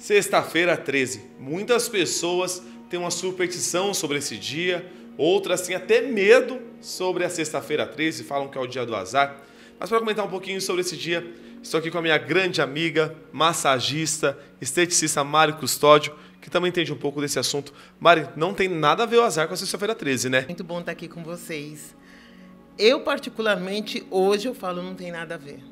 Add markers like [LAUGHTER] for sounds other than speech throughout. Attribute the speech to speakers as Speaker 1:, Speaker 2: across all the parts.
Speaker 1: Sexta-feira 13. Muitas pessoas têm uma superstição sobre esse dia, outras têm até medo sobre a sexta-feira 13, falam que é o dia do azar. Mas para comentar um pouquinho sobre esse dia, estou aqui com a minha grande amiga, massagista, esteticista Mari Custódio, que também entende um pouco desse assunto. Mari, não tem nada a ver o azar com a sexta-feira 13, né? Muito
Speaker 2: bom estar aqui com vocês. Eu, particularmente, hoje eu falo não tem nada a ver.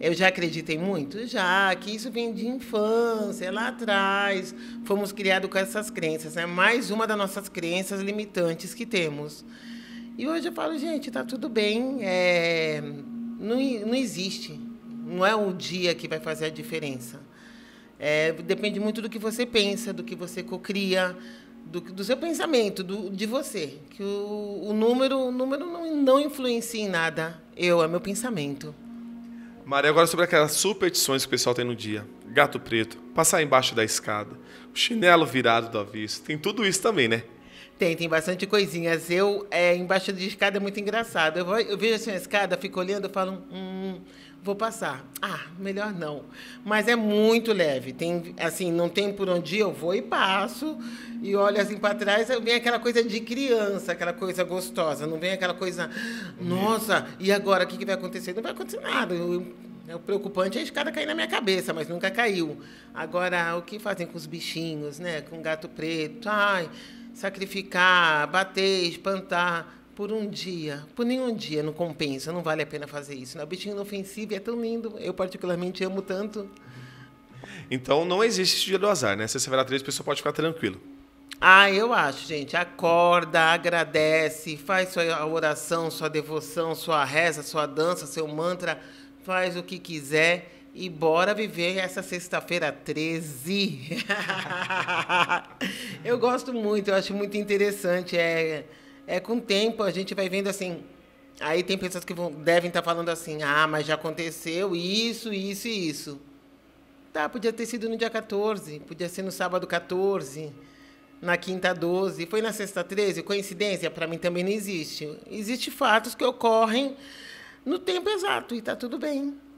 Speaker 2: Eu já acreditei muito? Já, que isso vem de infância, lá atrás. Fomos criados com essas crenças, né? Mais uma das nossas crenças limitantes que temos. E hoje eu falo, gente, está tudo bem, é... não, não existe. Não é o dia que vai fazer a diferença. É, depende muito do que você pensa, do que você cocria, do, do seu pensamento, do, de você. Que o, o número, o número não, não influencia em nada. Eu, é meu pensamento.
Speaker 1: Maria, agora sobre aquelas superstições que o pessoal tem no dia. Gato preto, passar embaixo da escada, o chinelo virado do avesso. Tem tudo isso também, né?
Speaker 2: Tem, tem bastante coisinhas. Eu, é, embaixo de escada é muito engraçado. Eu, eu vejo assim a escada, fico olhando, eu falo, hum, vou passar. Ah, melhor não. Mas é muito leve. Tem, assim, não tem por onde ir, eu vou e passo. E olho assim para trás, vem aquela coisa de criança, aquela coisa gostosa. Não vem aquela coisa, nossa, e agora o que, que vai acontecer? Não vai acontecer nada. Eu, é, o preocupante é a escada cair na minha cabeça, mas nunca caiu. Agora, o que fazem com os bichinhos, né? Com o gato preto? Ai, sacrificar, bater, espantar por um dia, por nenhum dia não compensa, não vale a pena fazer isso. Não, né? o bichinho inofensivo é tão lindo, eu particularmente amo tanto.
Speaker 1: Então não existe esse dia do azar, né? Sexta-feira 13 a pessoa pode ficar tranquilo.
Speaker 2: Ah, eu acho, gente. Acorda, agradece, faz sua oração, sua devoção, sua reza, sua dança, seu mantra, faz o que quiser e bora viver essa sexta-feira 13. [LAUGHS] eu gosto muito, eu acho muito interessante. É é, com o tempo a gente vai vendo assim. Aí tem pessoas que vão, devem estar tá falando assim: ah, mas já aconteceu isso, isso e isso. Tá, podia ter sido no dia 14, podia ser no sábado 14, na quinta 12, foi na sexta 13. Coincidência? Para mim também não existe. Existem fatos que ocorrem no tempo exato e está tudo bem.